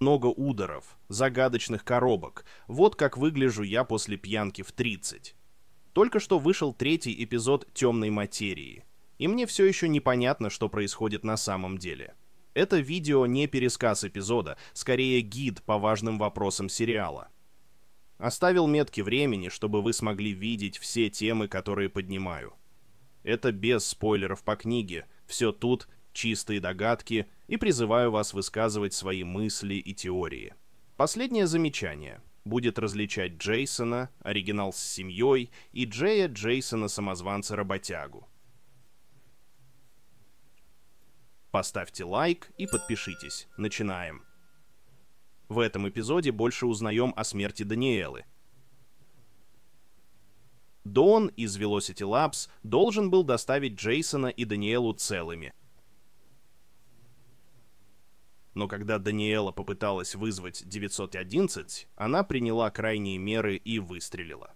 много ударов, загадочных коробок. Вот как выгляжу я после пьянки в 30. Только что вышел третий эпизод «Темной материи». И мне все еще непонятно, что происходит на самом деле. Это видео не пересказ эпизода, скорее гид по важным вопросам сериала. Оставил метки времени, чтобы вы смогли видеть все темы, которые поднимаю. Это без спойлеров по книге, все тут чистые догадки и призываю вас высказывать свои мысли и теории. Последнее замечание будет различать Джейсона, оригинал с семьей, и Джея Джейсона-самозванца-работягу. Поставьте лайк и подпишитесь. Начинаем. В этом эпизоде больше узнаем о смерти Даниэлы. Дон из Velocity Labs должен был доставить Джейсона и Даниэлу целыми, но когда Даниэла попыталась вызвать 911, она приняла крайние меры и выстрелила.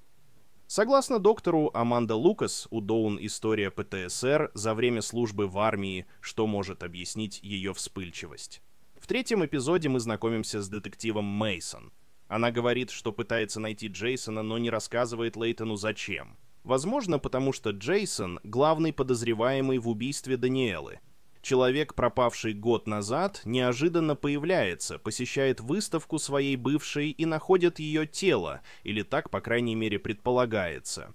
Согласно доктору Аманда Лукас, у Доун история ПТСР за время службы в армии, что может объяснить ее вспыльчивость. В третьем эпизоде мы знакомимся с детективом Мейсон. Она говорит, что пытается найти Джейсона, но не рассказывает Лейтону зачем. Возможно, потому что Джейсон — главный подозреваемый в убийстве Даниэлы — Человек, пропавший год назад, неожиданно появляется, посещает выставку своей бывшей и находит ее тело, или так, по крайней мере, предполагается.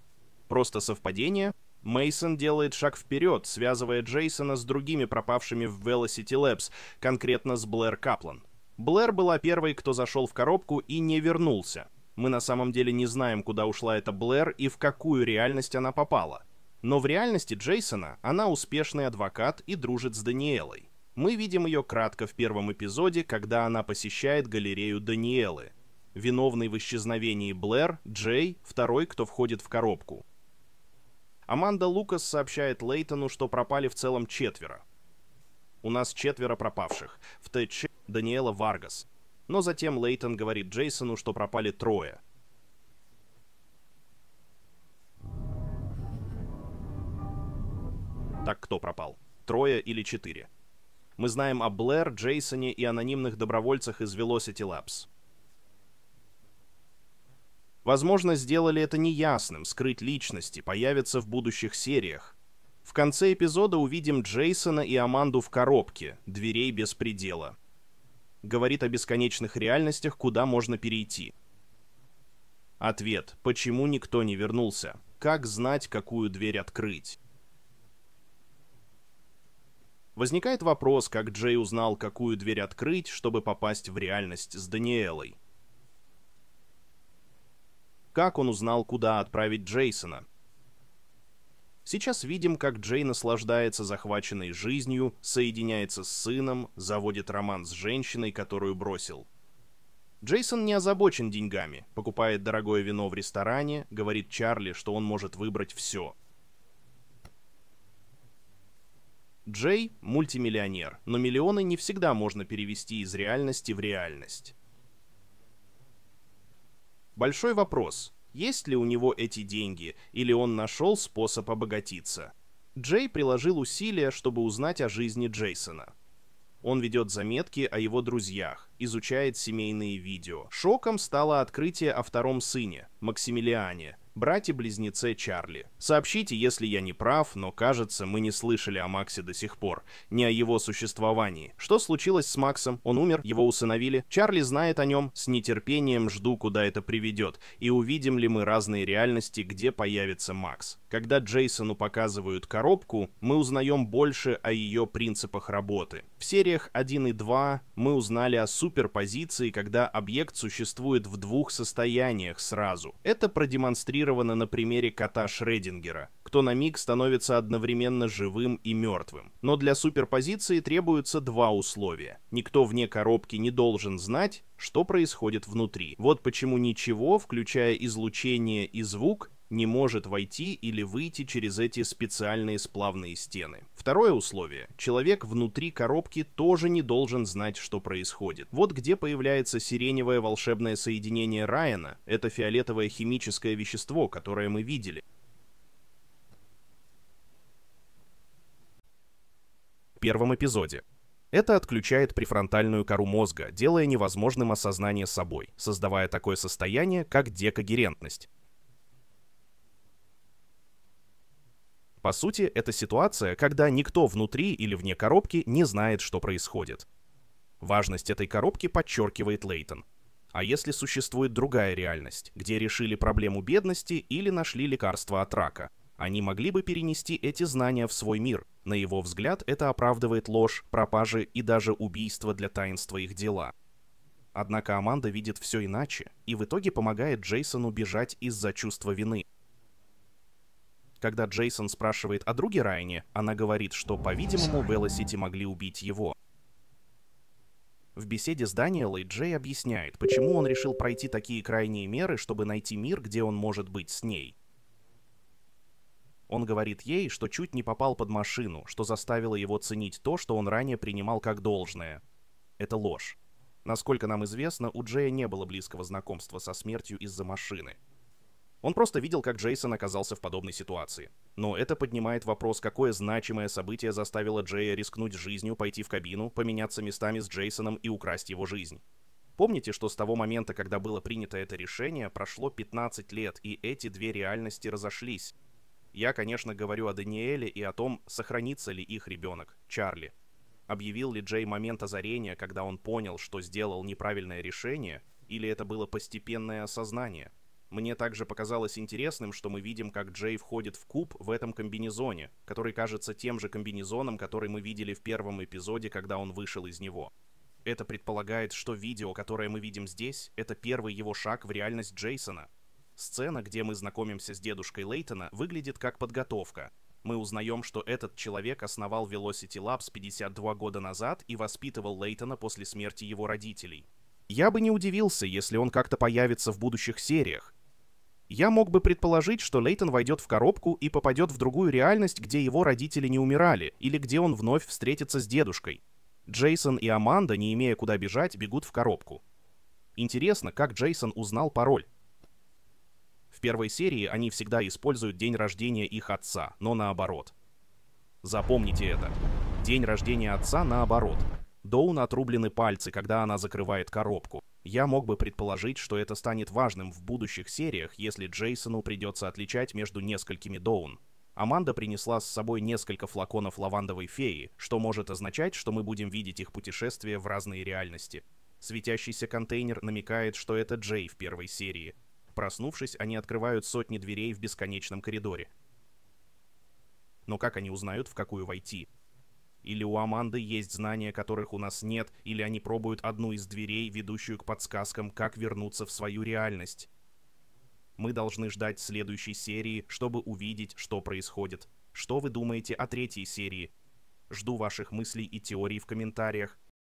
Просто совпадение? Мейсон делает шаг вперед, связывая Джейсона с другими пропавшими в Velocity Labs, конкретно с Блэр Каплан. Блэр была первой, кто зашел в коробку и не вернулся. Мы на самом деле не знаем, куда ушла эта Блэр и в какую реальность она попала. Но в реальности Джейсона она успешный адвокат и дружит с Даниэлой. Мы видим ее кратко в первом эпизоде, когда она посещает галерею Даниэлы. Виновный в исчезновении Блэр, Джей, второй, кто входит в коробку. Аманда Лукас сообщает Лейтону, что пропали в целом четверо. У нас четверо пропавших. В ТЧ Даниэла Варгас. Но затем Лейтон говорит Джейсону, что пропали трое – Так кто пропал? Трое или четыре? Мы знаем о Блэр, Джейсоне и анонимных добровольцах из Velocity Labs. Возможно, сделали это неясным, скрыть личности, появится в будущих сериях. В конце эпизода увидим Джейсона и Аманду в коробке, дверей без предела. Говорит о бесконечных реальностях, куда можно перейти. Ответ. Почему никто не вернулся? Как знать, какую дверь открыть? Возникает вопрос, как Джей узнал, какую дверь открыть, чтобы попасть в реальность с Даниэлой. Как он узнал, куда отправить Джейсона? Сейчас видим, как Джей наслаждается захваченной жизнью, соединяется с сыном, заводит роман с женщиной, которую бросил. Джейсон не озабочен деньгами, покупает дорогое вино в ресторане, говорит Чарли, что он может выбрать все – Джей – мультимиллионер, но миллионы не всегда можно перевести из реальности в реальность. Большой вопрос – есть ли у него эти деньги, или он нашел способ обогатиться? Джей приложил усилия, чтобы узнать о жизни Джейсона. Он ведет заметки о его друзьях, изучает семейные видео. Шоком стало открытие о втором сыне, Максимилиане, братья-близнеце Чарли. Сообщите, если я не прав, но кажется, мы не слышали о Максе до сих пор, ни о его существовании. Что случилось с Максом? Он умер, его усыновили. Чарли знает о нем, с нетерпением жду, куда это приведет, и увидим ли мы разные реальности, где появится Макс. Когда Джейсону показывают коробку, мы узнаем больше о ее принципах работы. В сериях 1 и 2 мы узнали о сути суперпозиции, когда объект существует в двух состояниях сразу. Это продемонстрировано на примере кота Шредингера, кто на миг становится одновременно живым и мертвым. Но для суперпозиции требуются два условия. Никто вне коробки не должен знать, что происходит внутри. Вот почему ничего, включая излучение и звук, не может войти или выйти через эти специальные сплавные стены. Второе условие. Человек внутри коробки тоже не должен знать, что происходит. Вот где появляется сиреневое волшебное соединение Райана. Это фиолетовое химическое вещество, которое мы видели. В первом эпизоде. Это отключает префронтальную кору мозга, делая невозможным осознание собой, создавая такое состояние, как декогерентность. По сути, это ситуация, когда никто внутри или вне коробки не знает, что происходит. Важность этой коробки подчеркивает Лейтон. А если существует другая реальность, где решили проблему бедности или нашли лекарство от рака? Они могли бы перенести эти знания в свой мир. На его взгляд, это оправдывает ложь, пропажи и даже убийство для таинства их дела. Однако Аманда видит все иначе и в итоге помогает Джейсону бежать из-за чувства вины, когда Джейсон спрашивает о друге Райне, она говорит, что, по-видимому, Велосити могли убить его. В беседе с Даниэлой Джей объясняет, почему он решил пройти такие крайние меры, чтобы найти мир, где он может быть с ней. Он говорит ей, что чуть не попал под машину, что заставило его ценить то, что он ранее принимал как должное. Это ложь. Насколько нам известно, у Джея не было близкого знакомства со смертью из-за машины. Он просто видел, как Джейсон оказался в подобной ситуации. Но это поднимает вопрос, какое значимое событие заставило Джея рискнуть жизнью, пойти в кабину, поменяться местами с Джейсоном и украсть его жизнь. Помните, что с того момента, когда было принято это решение, прошло 15 лет, и эти две реальности разошлись. Я, конечно, говорю о Даниэле и о том, сохранится ли их ребенок, Чарли. Объявил ли Джей момент озарения, когда он понял, что сделал неправильное решение, или это было постепенное осознание – мне также показалось интересным, что мы видим, как Джей входит в куб в этом комбинезоне, который кажется тем же комбинезоном, который мы видели в первом эпизоде, когда он вышел из него. Это предполагает, что видео, которое мы видим здесь, это первый его шаг в реальность Джейсона. Сцена, где мы знакомимся с дедушкой Лейтона, выглядит как подготовка. Мы узнаем, что этот человек основал Velocity Labs 52 года назад и воспитывал Лейтона после смерти его родителей. Я бы не удивился, если он как-то появится в будущих сериях, я мог бы предположить, что Лейтон войдет в коробку и попадет в другую реальность, где его родители не умирали, или где он вновь встретится с дедушкой. Джейсон и Аманда, не имея куда бежать, бегут в коробку. Интересно, как Джейсон узнал пароль. В первой серии они всегда используют день рождения их отца, но наоборот. Запомните это. День рождения отца наоборот. Доун отрублены пальцы, когда она закрывает коробку. Я мог бы предположить, что это станет важным в будущих сериях, если Джейсону придется отличать между несколькими Доун. Аманда принесла с собой несколько флаконов лавандовой феи, что может означать, что мы будем видеть их путешествие в разные реальности. Светящийся контейнер намекает, что это Джей в первой серии. Проснувшись, они открывают сотни дверей в бесконечном коридоре. Но как они узнают, в какую войти? Или у Аманды есть знания, которых у нас нет, или они пробуют одну из дверей, ведущую к подсказкам, как вернуться в свою реальность. Мы должны ждать следующей серии, чтобы увидеть, что происходит. Что вы думаете о третьей серии? Жду ваших мыслей и теорий в комментариях.